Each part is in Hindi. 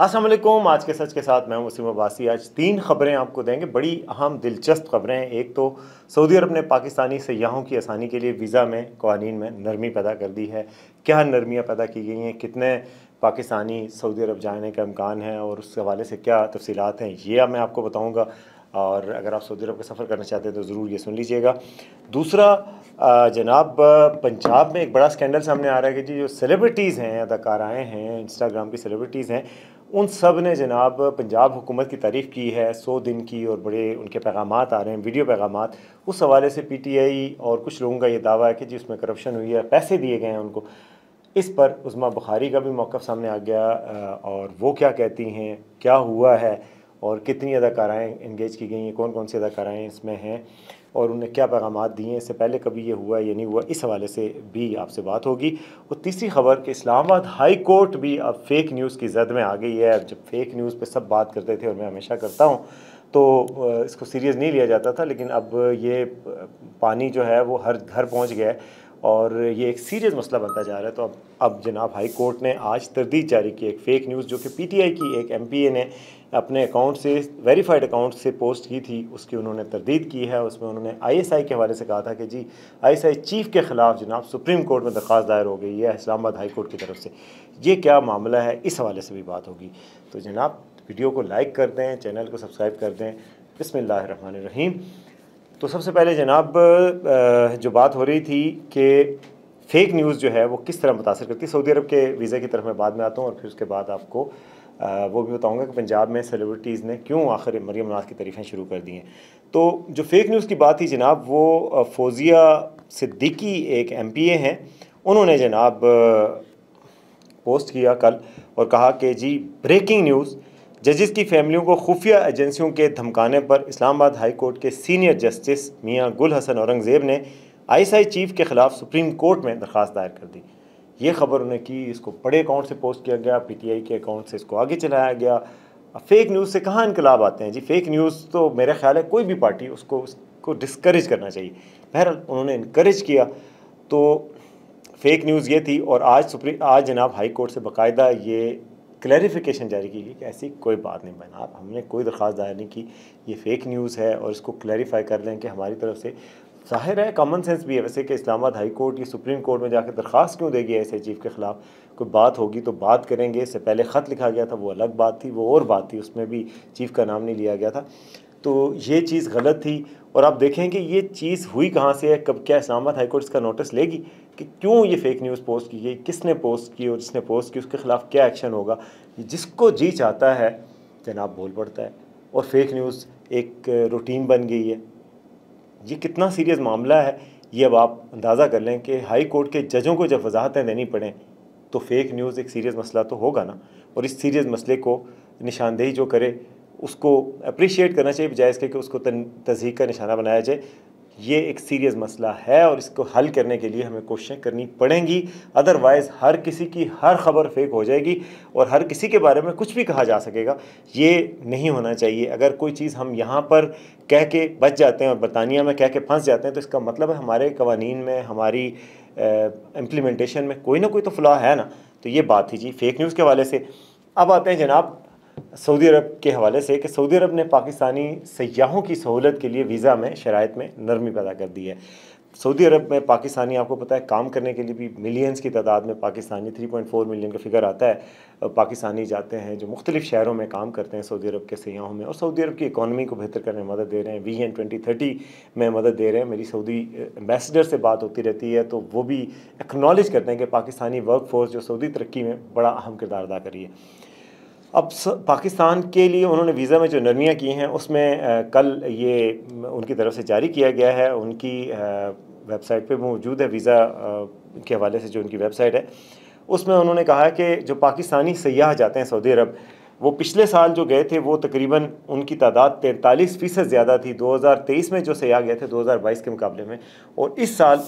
असलम आज के सच के साथ मैं वसीम अब्बासी आज तीन खबरें आपको देंगे बड़ी अहम दिलचस्प खबरें हैं एक तो सऊदी अरब ने पाकिस्तानी सयाहों की आसानी के लिए वीज़ा में कवानीन में नरमी पैदा कर दी है क्या नरमियाँ पैदा की गई हैं कितने पाकिस्तानी सऊदी अरब जाने का इम्कान है और उस हवाले से क्या तफसीत हैं ये मैं आपको बताऊँगा और अगर आप सऊदी अरब का सफ़र करना चाहते हैं तो ज़रूर ये सुन लीजिएगा दूसरा जनाब पंजाब में एक बड़ा स्कैंडल सामने आ रहा है कि जी जो सेलिब्रिटीज़ हैं अदाकाराएँ हैं इंस्टाग्राम की सेलिब्रिटीज़ हैं उन सब ने जनाब पंजाब हुकूमत की तारीफ़ की है सौ दिन की और बड़े उनके पैगाम आ रहे हैं वीडियो पैगाम उस हवाले से पी टी आई और कुछ लोगों का ये दावा है कि जी उसमें करप्शन हुई है पैसे दिए गए हैं उनको इस पर उज़मा बुखारी का भी मौक़ सामने आ गया और वो क्या कहती हैं क्या हुआ है और कितनी अदाकाराएँ इंगेज की गई हैं कौन कौन सी अदाकाराएँ इसमें हैं और उन्हें क्या पैगाम दिए इससे पहले कभी ये हुआ या नहीं हुआ इस हवाले से भी आपसे बात होगी और तीसरी खबर कि इस्लामाबाद हाई कोर्ट भी अब फेक न्यूज़ की जद में आ गई है जब फेक न्यूज़ पर सब बात करते थे और मैं हमेशा करता हूँ तो इसको सीरियस नहीं लिया जाता था लेकिन अब ये पानी जो है वो हर घर पहुँच गया है और ये एक सीरियस मसला बनता जा रहा है तो अब अब जनाब हाई कोर्ट ने आज तरदीद जारी की एक फ़ेक न्यूज़ जो कि पीटीआई की एक एमपीए ने अपने अकाउंट से वेरीफाइड अकाउंट से पोस्ट की थी उसकी उन्होंने तरदीद की है उसमें उन्होंने आईएसआई के हवाले से कहा था कि जी आईएसआई चीफ़ के ख़िलाफ़ जनाब सुप्रीम कोर्ट में दरख्वास्त दायर हो गई है इस्लामाबाद हाई कोर्ट की तरफ से ये क्या मामला है इस हवाले से भी बात होगी तो जनाब वीडियो को लाइक कर दें चैनल को सब्सक्राइब कर दें बसमिल्लर रहीम तो सबसे पहले जनाब जो बात हो रही थी कि फेक न्यूज़ जो है वो किस तरह मुतासर करती है सऊदी अरब के वीज़ा की तरफ मैं बाद में आता हूँ और फिर उसके बाद आपको वो भी बताऊँगा कि पंजाब में सेलिब्रिटीज़ ने क्यों आखिर मरियम नवाज़ की तरीफ़ें शुरू कर दी हैं तो जो फेक न्यूज़ की बात थी जनाब वो फौजिया सिद्दीकी एक एम पी ए हैं उन्होंने जनाब पोस्ट किया कल और कहा कि जी ब्रेकिंग न्यूज़ जजिस की फैमिलियों को खुफिया एजेंसियों के धमकाने पर इस्लामाबाद हाई कोर्ट के सीनियर जस्टिस मियाँ गुल हसन औरंगज़ेब ने आईएसआई चीफ के खिलाफ सुप्रीम कोर्ट में दरख्वास्त दायर कर दी ये खबर उन्हें की इसको बड़े अकाउंट से पोस्ट किया गया पीटीआई के अकाउंट से इसको आगे चलाया गया फेक न्यूज़ से कहाँ इनकलाब आते हैं जी फेक न्यूज़ तो मेरा ख्याल है कोई भी पार्टी उसको उसको डिस्करेज करना चाहिए बहरहाल उन्होंने इनक्रेज किया तो फेक न्यूज़ ये थी और आज सुप्रीम आज जनाब हाई कोर्ट से बाकायदा ये क्लैरिफिकेशन जारी की गई कि ऐसी कोई बात नहीं बना आप हमने कोई दरख्वास्त दायर नहीं की ये फेक न्यूज़ है और इसको क्लैरिफाई कर लें कि हमारी तरफ से जाहिर है कॉमन सेंस भी है वैसे कि इस्लामाबाद हाई कोर्ट या सुप्रीम कोर्ट में जाकर दरख्वास्त क्यों देगी ऐसे चीफ के ख़िलाफ़ कोई बात होगी तो बात करेंगे इससे पहले ख़त लिखा गया था वो अलग बात थी वो और बात थी उसमें भी चीफ़ का नाम नहीं लिया गया था तो ये चीज़ गलत थी और आप देखें कि ये चीज़ हुई कहाँ से है कब क्या इस्लामाबाद हाईकोर्ट इसका नोटिस लेगी कि क्यों ये फेक न्यूज़ पोस्ट की गई किसने पोस्ट की और जिसने पोस्ट की उसके ख़िलाफ़ क्या एक्शन होगा जिसको जी चाहता है जनाब बोल पड़ता है और फेक न्यूज़ एक रूटीन बन गई है ये कितना सीरियस मामला है ये अब आप अंदाज़ा कर लें कि हाई कोर्ट के जजों को जब वजाहतें देनी पड़ें तो फेक न्यूज़ एक सीरियस मसला तो होगा ना और इस सीरियस मसले को निशानदेही जो करे उसको अप्रिशिएट करना चाहिए बजाय इसके कि उसको तजी का निशाना बनाया जाए ये एक सीरियस मसला है और इसको हल करने के लिए हमें कोशिशें करनी पड़ेंगी अदरवाइज़ हर किसी की हर खबर फेक हो जाएगी और हर किसी के बारे में कुछ भी कहा जा सकेगा ये नहीं होना चाहिए अगर कोई चीज़ हम यहाँ पर कह के बच जाते हैं और बरतानिया में कह के फंस जाते हैं तो इसका मतलब है हमारे कवानीन में हमारी इम्प्लीमेंटेशन में कोई ना कोई तो फ्लॉ है ना तो ये बात थी जी फेक न्यूज़ के हवाले से अब आते हैं जनाब सऊदी अरब के हवाले से कि सऊदी अरब ने पाकिस्तानी सयाहों की सहूलत के लिए वीज़ा में शरात में नरमी पैदा कर दी है सऊदी अरब में पाकिस्तानी आपको पता है काम करने के लिए भी मिलियंस की तादाद में पाकिस्तानी 3.4 मिलियन का फिगर आता है पाकिस्तानी जाते हैं जो मुख्तलिफ शहरों में काम करते हैं सऊदी अरब के सयाहों में और सऊदी अरब की इकानमी को बेहतर करने में मदद दे रहे हैं वी एन ट्वेंटी थर्टी में मदद दे रहे हैं मेरी सऊदी एम्बेसडर से बात होती रहती है तो वो भी एक्नॉलेज करते हैं कि पाकिस्तानी वर्क फोर्स जो सऊदी तरक्की में बड़ा अहम किरदार अदा करी है अब पाकिस्तान के लिए उन्होंने वीज़ा में जो नरमियाँ की हैं उसमें कल ये उनकी तरफ से जारी किया गया है उनकी वेबसाइट पे मौजूद है वीज़ा के हवाले से जो उनकी वेबसाइट है उसमें उन्होंने कहा है कि जो पाकिस्तानी सयाह जाते हैं सऊदी अरब वो पिछले साल जो गए थे वो तकरीबन उनकी तादाद तैंतालीस फ़ीसद ज़्यादा थी 2023 में जो सयाह गए थे 2022 के मुकाबले में और इस साल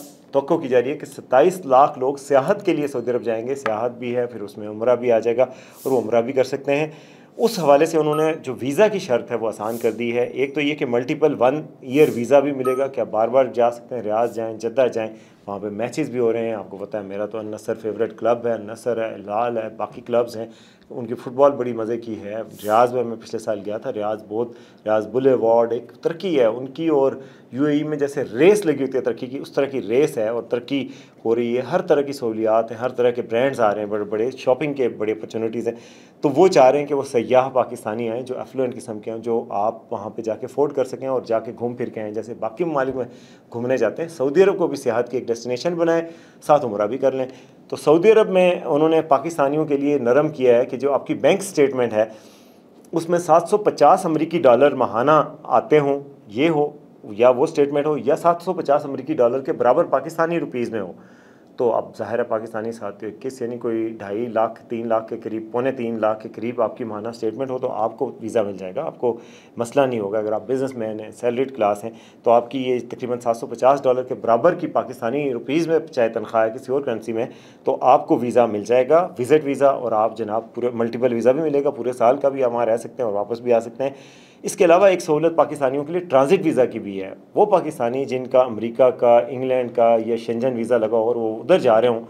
तो की जा रही है कि सत्ताईस लाख लोग सियाहत के लिए सऊदी अरब जाएंगे सियाहत भी है फिर उसमें उम्र भी आ जाएगा और वो उम्र भी कर सकते हैं उस हवाले से उन्होंने जो वीज़ा की शर्त है वो आसान कर दी है एक तो ये कि मल्टीपल वन ईयर वीज़ा भी मिलेगा कि आप बार बार जा सकते हैं रियाज जाएँ जद्दा जाएँ वहाँ पे मैचेस भी हो रहे हैं आपको पता है मेरा तो नसर फेवरेट क्लब है अनसर है लाल है बाकी क्लब्स हैं उनकी फ़ुटबॉल बड़ी मज़े की है रियाज में मैं पिछले साल गया था रियाज बहुत रियाज बुल अवार्ड एक तरक्की है उनकी और यूएई e में जैसे रेस लगी होती है तरक्की की उस तरह की रेस है और तरक्की हो रही है हर तरह की सहूलियात हैं हर तरह के ब्रांड्स आ रहे हैं बड़े बड़े शॉपिंग के बड़े अपॉर्चुनिटीज़ हैं तो वो चाह रहे हैं कि वो सयाह पाकिस्तानी आएँ जो एफ्लुएंट किस्म के हैं जो आप वहाँ पर जाके अफोर्ड कर सकें और जाके घूम फिर के आएँ जैसे बाकी ममालिक में घूमने जाते हैं सऊदी अरब को भी सियाहत की एक डेस्टिनेशन बनाए साथ उम्र भी कर लें तो सऊदी अरब में उन्होंने पाकिस्तानियों के लिए नरम किया है कि जो आपकी बैंक स्टेटमेंट है उसमें 750 अमेरिकी डॉलर महाना आते हों ये हो या वो स्टेटमेंट हो या 750 अमेरिकी डॉलर के बराबर पाकिस्तानी रुपीज़ में हो तो अब ज़ाहिर है पाकिस्तानी सात इक्कीस यानी कोई ढाई लाख तीन लाख के करीब पौने तीन लाख के करीब आपकी माना स्टेटमेंट हो तो आपको वीज़ा मिल जाएगा आपको मसला नहीं होगा अगर आप बिज़नेस मैन हैं सैलरीड क्लास हैं तो आपकी ये तकरीबन सात सौ पचास डॉलर के बराबर की पाकिस्तानी रुपीज़ में चाहे तनख्वाह है किसी और करेंसी में तो आपको वीज़ा मिल जाएगा विज़िट वीज़ा और आप जनाब पूरे मल्टीपल वीज़ा भी मिलेगा पूरे साल का भी वहाँ रह सकते हैं और वापस भी आ सकते हैं इसके अलावा एक सहूलत पाकिस्तानियों के लिए ट्रांज़िट वीज़ा की भी है वो पाकिस्तानी जिनका अमेरिका का इंग्लैंड का या शंजन वीज़ा लगा हो और वो उधर जा रहे हों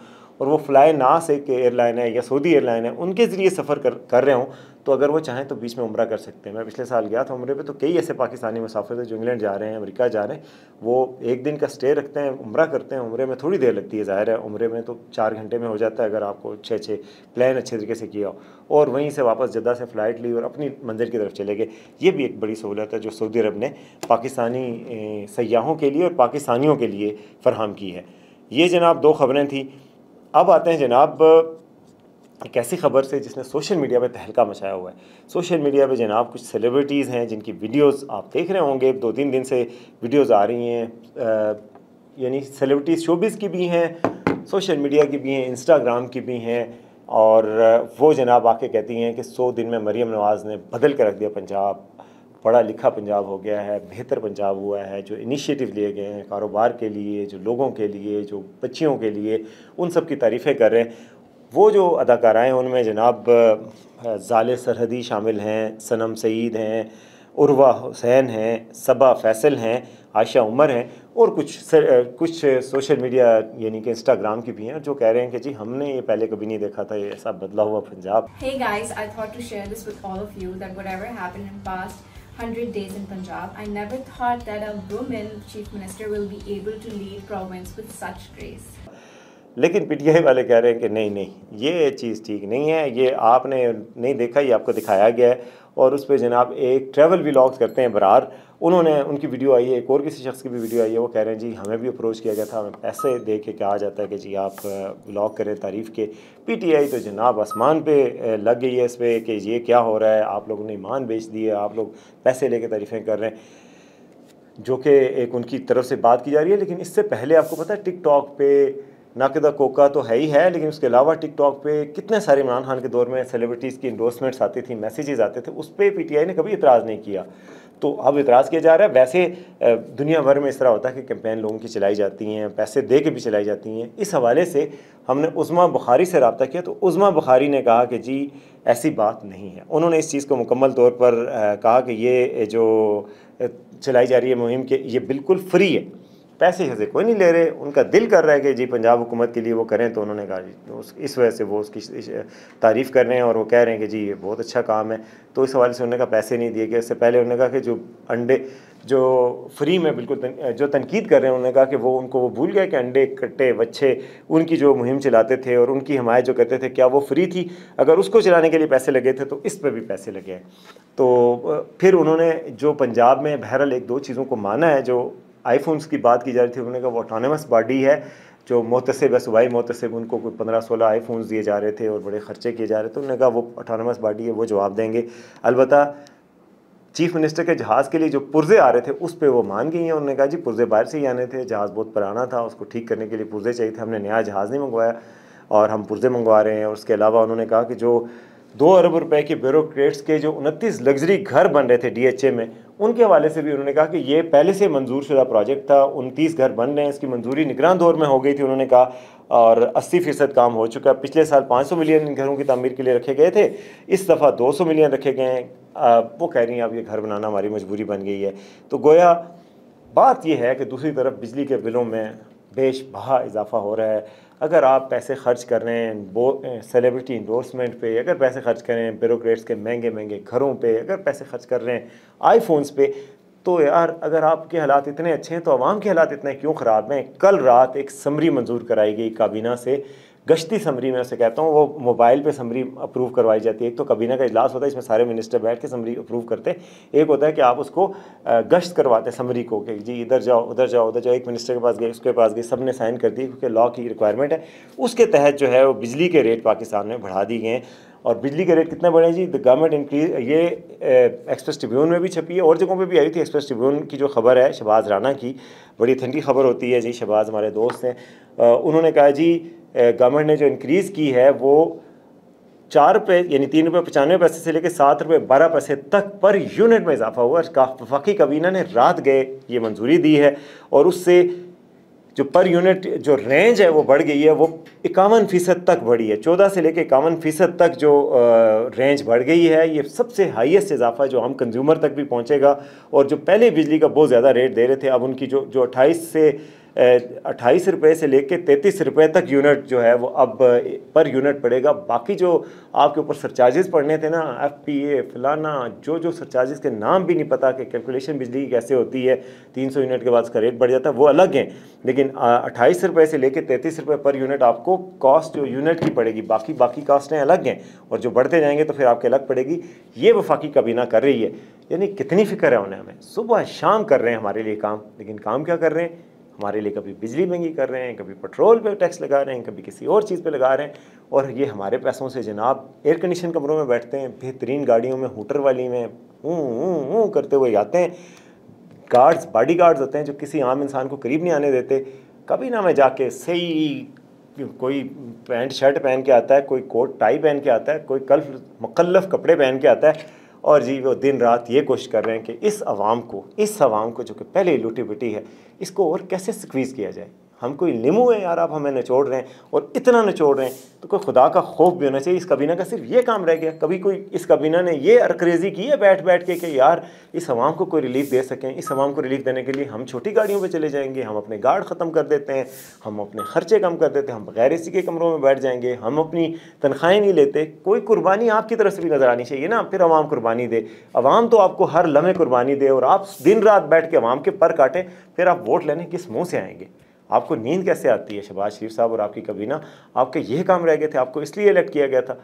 और वो फ्लाई नास एक एयरलाइन है या सऊदी एयरलाइन है उनके ज़रिए सफ़र कर कर रहे हों तो अगर वो चाहें तो बीच में उम्र कर सकते हैं मैं पिछले साल गया था उम्र पे तो कई ऐसे पाकिस्तानी मुसाफिर थे जो इंग्लैंड जा रहे हैं अमेरिका जा रहे हैं वो एक दिन का स्टे रखते हैं उम्र करते हैं उम्र में थोड़ी देर लगती है ज़ाहिर है उम्र में तो चार घंटे में हो जाता है अगर आपको अच्छे अच्छे प्लान अच्छे तरीके से किया हो और वहीं से वापस जद्दा से फ़्लाइट ली और अपनी मंजिल की तरफ चले गए ये भी एक बड़ी सहूलत है जो सऊदी अरब ने पाकिस्तानी सयाहों के लिए और पाकिस्तानियों के लिए फरहम की है ये जनाब दो खबरें थी अब आते हैं जनाब एक ऐसी खबर से जिसने सोशल मीडिया पे तहलका मचाया हुआ है सोशल मीडिया पे जनाब कुछ सेलिब्रिटीज़ हैं जिनकी वीडियोस आप देख रहे होंगे दो तीन दिन से वीडियोस आ रही हैं यानी सेलिब्रिटीज़ शोबिस की भी हैं सोशल मीडिया की भी हैं इंस्टाग्राम की भी हैं और वो जनाब आके कहती हैं कि सौ दिन में मरीम नवाज़ ने बदल के रख दिया पंजाब पढ़ा लिखा पंजाब हो गया है बेहतर पंजाब हुआ है जो इनिशिएटिव लिए गए हैं कारोबार के लिए जो लोगों के लिए जो बच्चियों के लिए उन सब की तारीफ़ें कर रहे हैं वो जो अदाकाराएँ उनमें जनाब ज़ाल सरहदी शामिल हैं सनम सईद हैं उर्वा हुसैन हैं सबा फैसल हैं आयशा उमर हैं और कुछ सर, कुछ सोशल मीडिया यानी कि इंस्टाग्राम की भी हैं जो कह रहे हैं कि जी हमने ये पहले कभी नहीं देखा था ये ऐसा बदला हुआ Punjab Hey guys, I thought to share this with all of you that whatever happened in past 100 days in Punjab, I never thought that a woman chief minister will be able to lead province with such grace. लेकिन पीटीआई वाले कह रहे हैं कि नहीं नहीं ये चीज़ ठीक नहीं है ये आपने नहीं देखा ये आपको दिखाया गया है और उस पर जनाब एक ट्रैवल व्लॉग्स करते हैं बरार उन्होंने उनकी वीडियो आई है एक और किसी शख्स की भी वीडियो आई है वो कह रहे हैं जी हमें भी अप्रोच किया गया था हमें पैसे दे के कहा जाता है कि जी आप ब्लॉग करें तारीफ़ के पीटीआई तो जनाब आसमान पे लग गई है इस पर कि ये क्या हो रहा है आप लोगों ने ईमान बेच दिए आप लोग पैसे लेके तारीफ़ें कर रहे हैं जो कि एक उनकी तरफ से बात की जा रही है लेकिन इससे पहले आपको पता है टिकटॉक पे नाकदा कोका तो है ही है लेकिन उसके अलावा टिकटॉक पे कितने सारे इमरान खान के दौर में सेलिब्रिटीज़ की इंडोसमेंट्स आती थी मैसेजेस आते थे उस पर पीटीआई ने कभी इतराज़ नहीं किया तो अब इतराज़ किया जा रहा है वैसे दुनिया भर में इस तरह होता है कि कैंपेन लोगों की चलाई जाती हैं पैसे दे के भी चलाई जाती हैं इस हवाले से हमने उस्मा बुखारी से रबता किया तो उस्मा बुखारी ने कहा कि जी ऐसी बात नहीं है उन्होंने इस चीज़ को मुकम्मल तौर पर कहा कि ये जो चलाई जा रही है मुहिम के ये बिल्कुल फ्री है पैसे हजे कोई नहीं ले रहे उनका दिल कर रहा है कि जी पंजाब हुकूमत के लिए वो करें तो उन्होंने कहा जी तो इस वजह से वो उसकी तारीफ़ कर रहे हैं और वो कह रहे हैं कि जी ये बहुत अच्छा काम है तो इस हवाले से उन्होंने कहा पैसे नहीं दिए गए इससे पहले उन्होंने कहा कि जो अंडे जो फ्री में बिल्कुल तन, जो तनकीद कर रहे हैं उन्होंने कहा कि वो उनको वो भूल गए कि अंडे कट्टे बच्चे उनकी जो मुहिम चलाते थे और उनकी हमायत जो करते थे क्या वो फ्री थी अगर उसको चलाने के लिए पैसे लगे थे तो इस पर भी पैसे लगे हैं तो फिर उन्होंने जो पंजाब में बहरहाल एक दो चीज़ों को माना है जो आईफोन्स की बात की जा रही थी उन्होंने कहा वो ऑटोनमस बॉडी है जो मोहतसब है सूबाई मोतसब उनको कोई पंद्रह सोलह फोन दिए जा रहे थे और बड़े ख़र्चे किए जा रहे थे उन्होंने कहा वो ऑटोनमस बॉडी है वो जवाब देंगे अलबत् चीफ मिनिस्टर के जहाज़ के लिए जो पुर्जे आ रहे थे उस पर वो मान गई हैं उन्होंने कहा जी पुर्जे बाहर से ही आने थे जहाज़ बहुत पुराना था उसको ठीक करने के लिए पुर्जे चाहिए थे हमने नया जहाज़ नहीं मंगवाया और हम पुर्जे मंगवा रहे हैं और उसके अलावा उन्होंने कहा कि जो दो अरब रुपए के ब्यूरोक्रेट्स के जो उनतीस लग्जरी घर बन रहे थे डीएचए में उनके हवाले से भी उन्होंने कहा कि ये पहले से मंजूर शुदा प्रोजेक्ट था उनतीस घर बन रहे हैं इसकी मंजूरी निगरान दौर में हो गई थी उन्होंने कहा और अस्सी फ़ीसद काम हो चुका है पिछले साल पाँच सौ मिलियन इन घरों की तमीर के लिए रखे गए थे इस दफ़ा दो सौ मिलियन रखे गए हैं वो कह रही हैं अब ये घर बनाना हमारी मजबूरी बन गई है तो गोया बात यह है कि दूसरी तरफ बिजली के बिलों में बेश बहा इजाफा हो रहा है अगर आप पैसे खर्च कर रहे हैं सेलिब्रिटी इंडोर्समेंट पे अगर पैसे खर्च कर रहे हैं ब्यूरोट्स के महंगे महंगे घरों पे अगर पैसे खर्च कर रहे हैं आईफोन्स पे तो यार अगर आपके हालात इतने अच्छे हैं तो आवाम के हालात इतने क्यों ख़राब हैं कल रात एक समरी मंजूर कराई गई काबीना से गश्ती समरी में उसे कहता हूँ वो मोबाइल पे समरी अप्रूव करवाई जाती है एक तो कबीना का इजलास होता है इसमें सारे मिनिस्टर बैठ के समरी अप्रूव करते हैं एक होता है कि आप उसको गश्त करवाते हैं समरी को कि जी इधर जाओ उधर जाओ उधर जाओ एक मिनिस्टर के पास गए उसके पास गए सब ने साइन कर दी क्योंकि लॉ की रिक्वायरमेंट है उसके तहत जो है वो बिजली के रेट पाकिस्तान में बढ़ा दिए गए हैं और बिजली के रेट कितने बढ़े जी द गवर्नमेंट इंक्रीज ये एक्सप्रेस ट्रिब्यून में भी छपी है और जगहों पे भी आई थी एक्सप्रेस ट्रिब्यून की जो खबर है शहबाज राना की बड़ी ठंडी खबर होती है जी शहबाज हमारे दोस्त हैं उन्होंने कहा जी गवर्नमेंट ने जो इंक्रीज़ की है वो चार रुपये यानी तीन रुपये पचानवे पैसे से लेकर सात रुपये बारह पैसे तक पर यूनिट में इजाफा हुआ वफाकी काबीना ने रात गए ये मंजूरी दी है और उससे जो पर यूनिट जो रेंज है वो बढ़ गई है वो इक्यावन फ़ीसद तक बढ़ी है चौदह से लेकर इक्यावन फ़ीसद तक जो रेंज बढ़ गई है ये सबसे हाईएस्ट इजाफा जो हम कंज्यूमर तक भी पहुंचेगा और जो पहले बिजली का बहुत ज़्यादा रेट दे रहे थे अब उनकी जो जो अट्ठाईस से अट्ठाईस रुपये से लेके तैंतीस रुपये तक यूनिट जो है वो अब पर यूनिट पड़ेगा बाकी जो आपके ऊपर सरचार्जेस पड़ने थे ना एफ पी ए फलाना जो जो सरचार्जेस के नाम भी नहीं पता कि कैलकुलेशन बिजली की कैसे होती है तीन सौ यूनिट के बाद उसका रेट बढ़ जाता है वो अलग है लेकिन अट्ठाईस रुपये से कर तैंतीस रुपये पर यूनिट आपको कॉस्ट जो यूनिट की पड़ेगी बाकी बाकी कास्टें अलग हैं और जो बढ़ते जाएंगे तो फिर आपके अलग पड़ेगी ये वफाकी कभी ना कर रही है यानी कितनी फिक्र है उन्हें हमें सुबह शाम कर रहे हैं हमारे लिए काम लेकिन काम क्या कर रहे हैं हमारे लिए कभी बिजली महंगी कर रहे हैं कभी पेट्रोल पे टैक्स लगा रहे हैं कभी किसी और चीज़ पे लगा रहे हैं और ये हमारे पैसों से जनाब एयर कंडीशन कमरों में बैठते हैं बेहतरीन गाड़ियों में होटर वाली में ऊँ करते हुए जाते हैं गार्ड्स बॉडी गार्ड्स होते हैं जो किसी आम इंसान को करीब नहीं आने देते कभी ना मैं जाके सही कोई पैंट शर्ट पहन के आता है कोई कोट टाई पहन के आता है कोई कल्फ मकल्लफ कपड़े पहन के आता है और जी वो दिन रात ये कोशिश कर रहे हैं कि इस आवाम को इस आवाम को जो कि पहले लुटी बुटी है इसको और कैसे स्क्वीज़ किया जाए हम कोई लिमू है यार आप हमें निचोड़ रहे हैं और इतना निचोड़ रहे हैं तो कोई खुदा का खौफ भी होना चाहिए इस कबीना का सिर्फ ये काम रह गया कभी कोई इस कबीना ने ये अरक्रेज़ी की है बैठ बैठ के कि यार इस आवाम को कोई रिलीफ दे सकें इस आवाम को रिलीफ देने के लिए हम छोटी गाड़ियों पर चले जाएंगे हम अपने गार्ड ख़त्म कर देते हैं हम अपने ख़र्चे कम कर देते हैं हम बगैर इसी के कमरों में बैठ जाएंगे हम अपनी तनख्वाहें नहीं लेते कोई कुर्बानी आपकी तरफ से भी नज़र आनी चाहिए ना फिर आवाम कुर्बानी दे आवाम तो आपको हर लम्हे कुर्बानी दे और आप दिन रात बैठ के आवाम के पर काटें फिर आप वोट लेने किस मुँह से आएँगे आपको नींद कैसे आती है शहबाज शरीफ साहब और आपकी कबीना आपके ये काम रह गए थे आपको इसलिए इलेक्ट किया गया था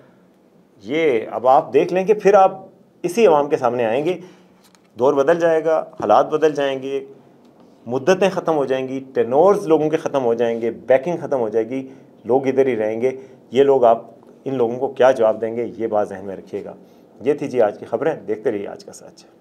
ये अब आप देख लेंगे फिर आप इसी आवाम के सामने आएंगे दौर बदल जाएगा हालात बदल जाएंगे मुद्दतें ख़त्म हो जाएंगी टेनोर्स लोगों के ख़त्म हो जाएंगे बैकिंग ख़त्म हो जाएगी लोग इधर ही रहेंगे ये लोग आप इन लोगों को क्या जवाब देंगे ये बात जहन में रखिएगा ये थी जी आज की खबरें देखते रहिए आज का सच